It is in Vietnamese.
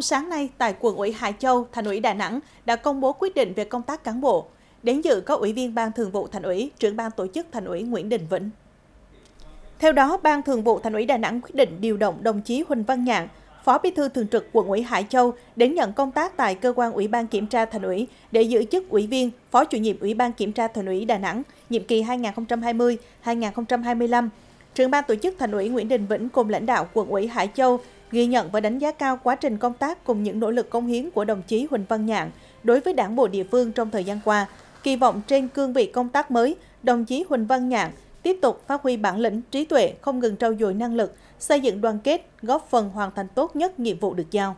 Sáng nay, tại quận ủy Hải Châu, thành ủy Đà Nẵng đã công bố quyết định về công tác cán bộ. Đến dự có Ủy viên Ban Thường vụ Thành ủy, trưởng ban tổ chức Thành ủy Nguyễn Đình Vĩnh. Theo đó, Ban Thường vụ Thành ủy Đà Nẵng quyết định điều động đồng chí Huỳnh Văn Nhạn, Phó Bí thư Thường trực quận ủy Hải Châu đến nhận công tác tại cơ quan Ủy ban kiểm tra Thành ủy để giữ chức ủy viên, Phó chủ nhiệm Ủy ban kiểm tra Thành ủy Đà Nẵng nhiệm kỳ 2020-2025 trưởng ban tổ chức Thành ủy Nguyễn Đình Vĩnh cùng lãnh đạo quận ủy Hải Châu ghi nhận và đánh giá cao quá trình công tác cùng những nỗ lực công hiến của đồng chí Huỳnh Văn Nhạn đối với đảng bộ địa phương trong thời gian qua. Kỳ vọng trên cương vị công tác mới, đồng chí Huỳnh Văn Nhạn tiếp tục phát huy bản lĩnh, trí tuệ, không ngừng trau dồi năng lực, xây dựng đoàn kết, góp phần hoàn thành tốt nhất nhiệm vụ được giao.